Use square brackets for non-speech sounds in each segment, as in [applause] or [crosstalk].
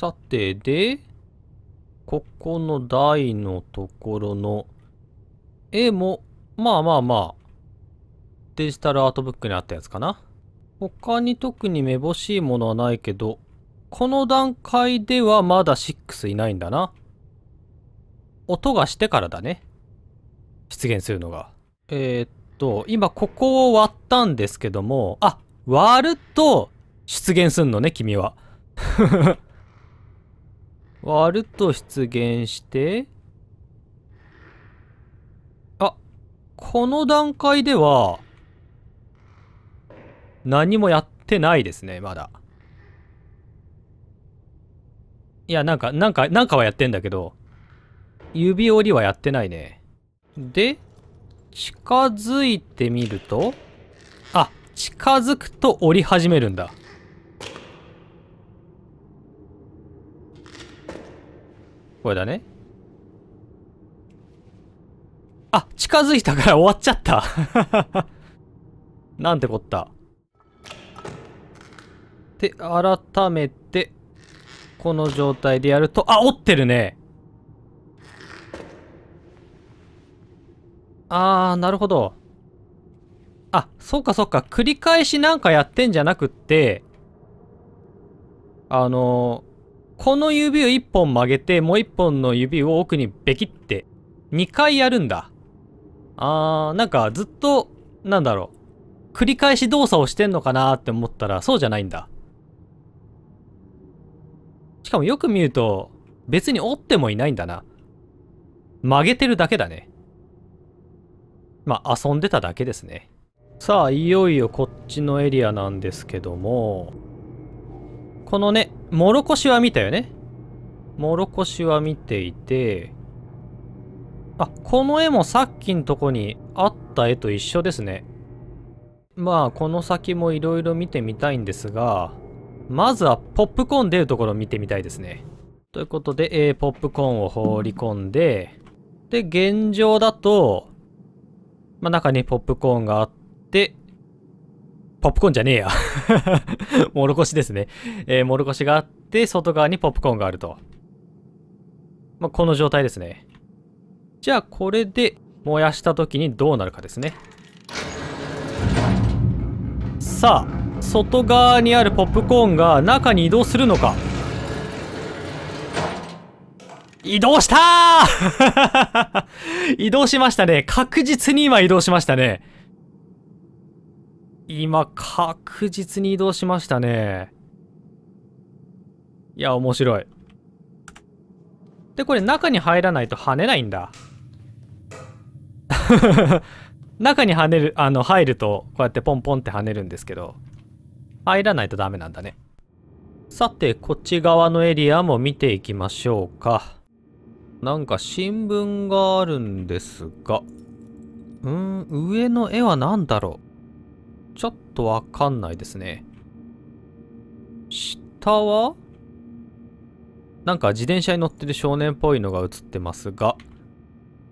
さて、で、ここの台のところの絵も、まあまあまあ、デジタルアートブックにあったやつかな。他に特にめぼしいものはないけど、この段階ではまだ6いないんだな。音がしてからだね。出現するのが。えー、っと、今ここを割ったんですけども、あ、割ると出現すんのね、君は。割ると出現して、あ、この段階では、何もやってないですね、まだ。いや、なんか、なんか、なんかはやってんだけど、指折りはやってないね。で、近づいてみると、あ、近づくと折り始めるんだ。これだね。あ、近づいたから [laughs] 終わっちゃった [laughs] なんてこった。で、改めて、この状態でやると、あ、折ってるね。あー、なるほど。あ、そっかそっか。繰り返しなんかやってんじゃなくって、あのーこの指を1本曲げて、もう1本の指を奥にべキって、2回やるんだ。あー、なんかずっと、なんだろう。繰り返し動作をしてんのかなって思ったら、そうじゃないんだ。しかもよく見ると、別に折ってもいないんだな。曲げてるだけだね。まあ、遊んでただけですね。さあ、いよいよこっちのエリアなんですけども、このね、もろこしは見たよね。もろこしは見ていて、あ、この絵もさっきのとこにあった絵と一緒ですね。まあ、この先もいろいろ見てみたいんですが、まずはポップコーン出るところを見てみたいですね。ということで、えー、ポップコーンを放り込んで、で、現状だと、まあ中にポップコーンがあって、ポップコーンじゃねえや [laughs] もろこしですね。えー、もろこしがあって、外側にポップコーンがあると。まあ、この状態ですね。じゃあ、これで燃やした時にどうなるかですね。さあ、外側にあるポップコーンが中に移動するのか。移動したー [laughs] 移動しましたね。確実に今移動しましたね。今確実に移動しましたね。いや、面白い。で、これ中に入らないと跳ねないんだ。[laughs] 中に跳ねる、あの、入ると、こうやってポンポンって跳ねるんですけど、入らないとダメなんだね。さて、こっち側のエリアも見ていきましょうか。なんか新聞があるんですが、うーん、上の絵は何だろうちょっとわかんないですね。下はなんか自転車に乗ってる少年っぽいのが映ってますが、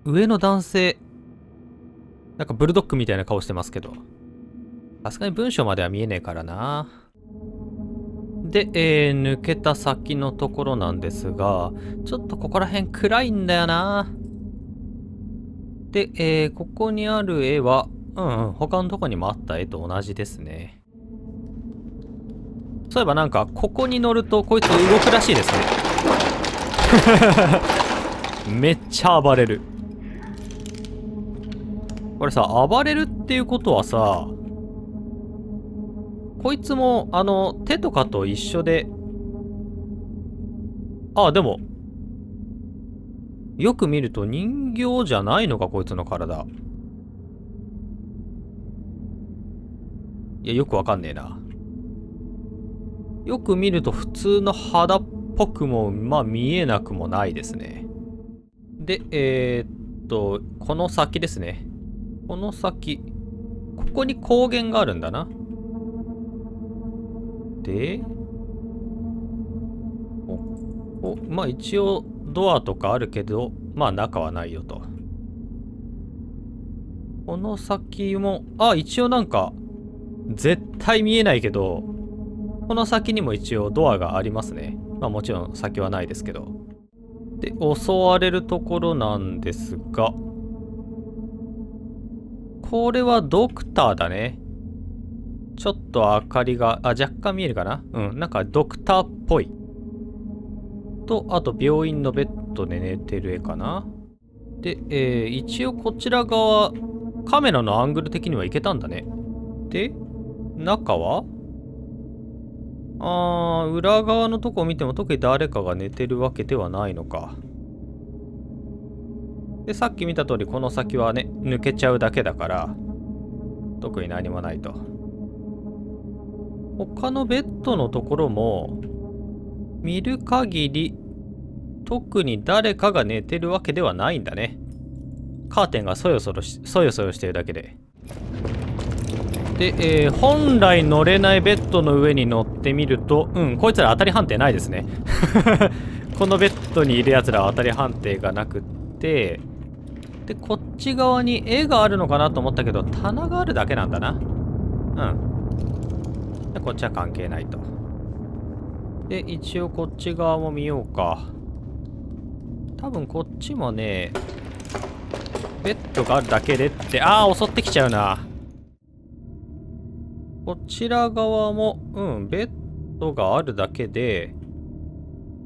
上の男性、なんかブルドッグみたいな顔してますけど、さすがに文章までは見えねえからな。で、えー、抜けた先のところなんですが、ちょっとここら辺暗いんだよな。で、えー、ここにある絵は、うんうん、他のとこにもあった絵と同じですね。そういえばなんか、ここに乗るとこいつ動くらしいですね。[laughs] めっちゃ暴れる。これさ、暴れるっていうことはさ、こいつも、あの、手とかと一緒で、ああ、でも、よく見ると人形じゃないのか、こいつの体。いや、よくわかんねえな。よく見ると普通の肌っぽくも、まあ見えなくもないですね。で、えー、っと、この先ですね。この先。ここに光源があるんだな。で、お、お、まあ一応ドアとかあるけど、まあ中はないよと。この先も、あ、一応なんか、絶対見えないけど、この先にも一応ドアがありますね。まあもちろん先はないですけど。で、襲われるところなんですが、これはドクターだね。ちょっと明かりが、あ、若干見えるかなうん、なんかドクターっぽい。と、あと病院のベッドで寝てる絵かな。で、えー、一応こちら側、カメラのアングル的にはいけたんだね。で、中はあー、裏側のとこを見ても特に誰かが寝てるわけではないのか。で、さっき見た通りこの先はね、抜けちゃうだけだから、特に何もないと。他のベッドのところも、見る限り、特に誰かが寝てるわけではないんだね。カーテンがそよそろし、そよそよしてるだけで。で、えー、本来乗れないベッドの上に乗ってみると、うん、こいつら当たり判定ないですね。[laughs] このベッドにいる奴らは当たり判定がなくって、で、こっち側に絵があるのかなと思ったけど、棚があるだけなんだな。うん。で、こっちは関係ないと。で、一応こっち側も見ようか。多分こっちもね、ベッドがあるだけでって、ああ、襲ってきちゃうな。こちら側も、うん、ベッドがあるだけで、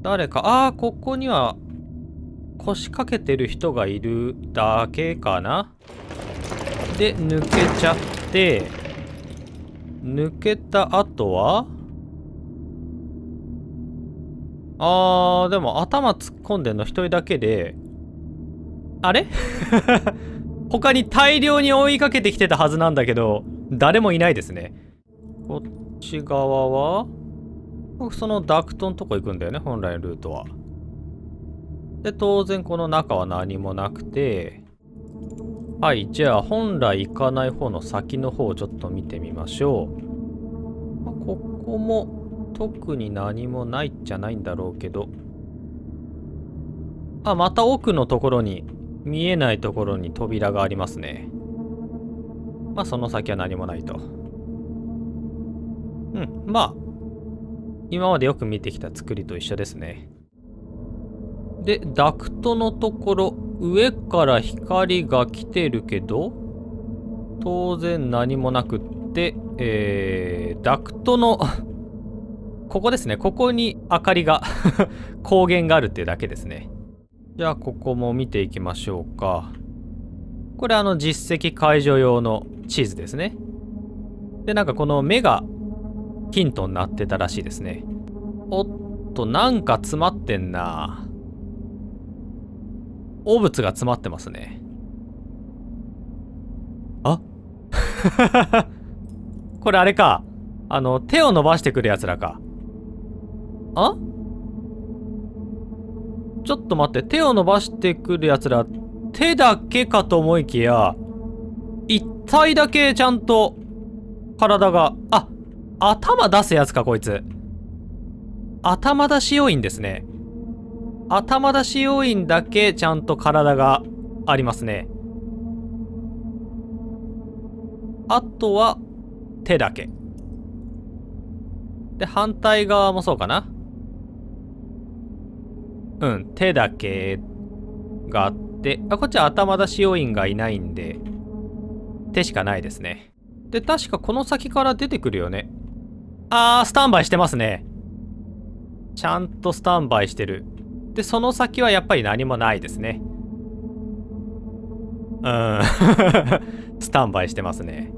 誰か、ああ、ここには腰掛けてる人がいるだけかな。で、抜けちゃって、抜けた後はあー、でも頭突っ込んでんの一人だけで、あれ [laughs] 他に大量に追いかけてきてたはずなんだけど、誰もいないですね。こっち側はそのダクトのとこ行くんだよね本来のルートはで当然この中は何もなくてはいじゃあ本来行かない方の先の方をちょっと見てみましょう、まあ、ここも特に何もないっちゃないんだろうけどあまた奥のところに見えないところに扉がありますねまあその先は何もないと。うん、まあ、今までよく見てきた作りと一緒ですね。で、ダクトのところ、上から光が来てるけど、当然何もなくって、えー、ダクトの [laughs] ここですね。ここに明かりが [laughs] 光源があるっていうだけですね。じゃあ、ここも見ていきましょうか。これ、あの、実績解除用の地図ですね。で、なんかこの目がヒントになってたらしいですねおっとなんか詰まってんな汚物が詰まってますねあ [laughs] これあれかあの手を伸ばしてくるやつらかあちょっと待って手を伸ばしてくるやつら手だけかと思いきや一体だけちゃんと体があ頭出すやつか、こいつ。頭出し要因ですね。頭出し要因だけちゃんと体がありますね。あとは手だけ。で、反対側もそうかな。うん、手だけがあって、あ、こっちは頭出し要因がいないんで、手しかないですね。で、確かこの先から出てくるよね。あー、スタンバイしてますね。ちゃんとスタンバイしてる。で、その先はやっぱり何もないですね。うん。[laughs] スタンバイしてますね。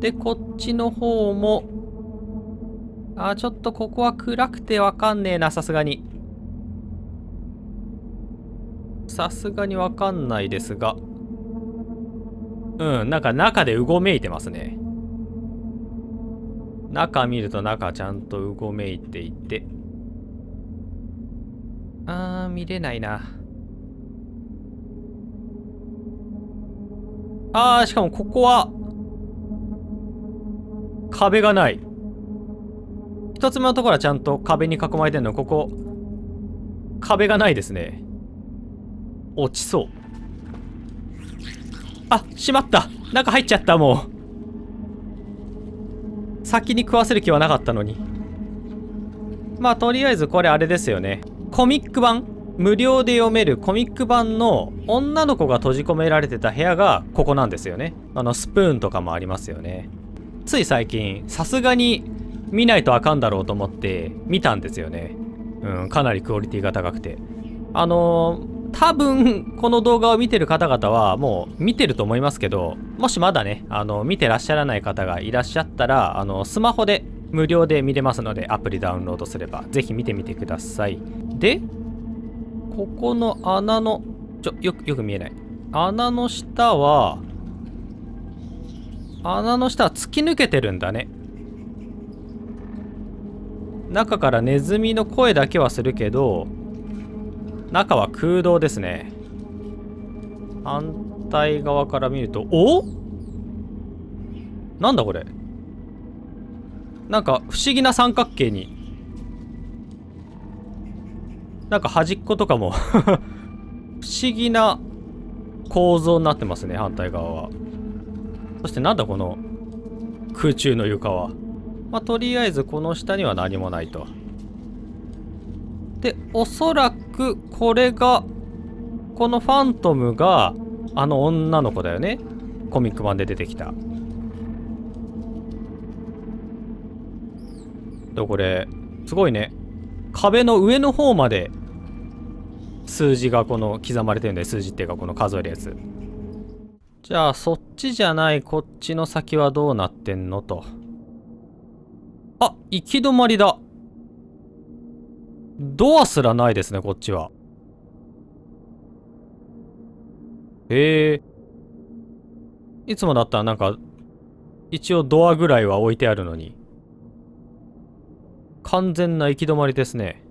で、こっちの方も。あ、ちょっとここは暗くてわかんねえな、さすがに。さすがにわかんないですが。うん、なんか中でうごめいてますね。中見ると中ちゃんとうごめいていて。あー、見れないな。あー、しかもここは、壁がない。一つ目のところはちゃんと壁に囲まれてんの。ここ、壁がないですね。落ちそう。あ、しまった中入っちゃった、もう。先に食わせる気はなかったのに。まあ、とりあえずこれあれですよね。コミック版無料で読めるコミック版の女の子が閉じ込められてた部屋がここなんですよね。あの、スプーンとかもありますよね。つい最近、さすがに見ないとあかんだろうと思って見たんですよね。うん、かなりクオリティが高くて。あのー多分、この動画を見てる方々は、もう見てると思いますけど、もしまだね、あの、見てらっしゃらない方がいらっしゃったら、あの、スマホで無料で見れますので、アプリダウンロードすれば、ぜひ見てみてください。で、ここの穴の、ちょ、よく、よく見えない。穴の下は、穴の下は突き抜けてるんだね。中からネズミの声だけはするけど、中は空洞ですね反対側から見るとおなんだこれなんか不思議な三角形になんか端っことかも [laughs] 不思議な構造になってますね反対側はそしてなんだこの空中の床はまあ、とりあえずこの下には何もないとで、おそらくこれが、このファントムが、あの女の子だよね。コミック版で出てきた。で、これ、すごいね。壁の上の方まで数字がこの刻まれてるんで数字っていうかこの数えるやつじゃあそっちじゃないこっちの先はどうなってんのとあ行き止まりだドアすらないですね、こっちは。へえ。いつもだったらなんか、一応ドアぐらいは置いてあるのに。完全な行き止まりですね。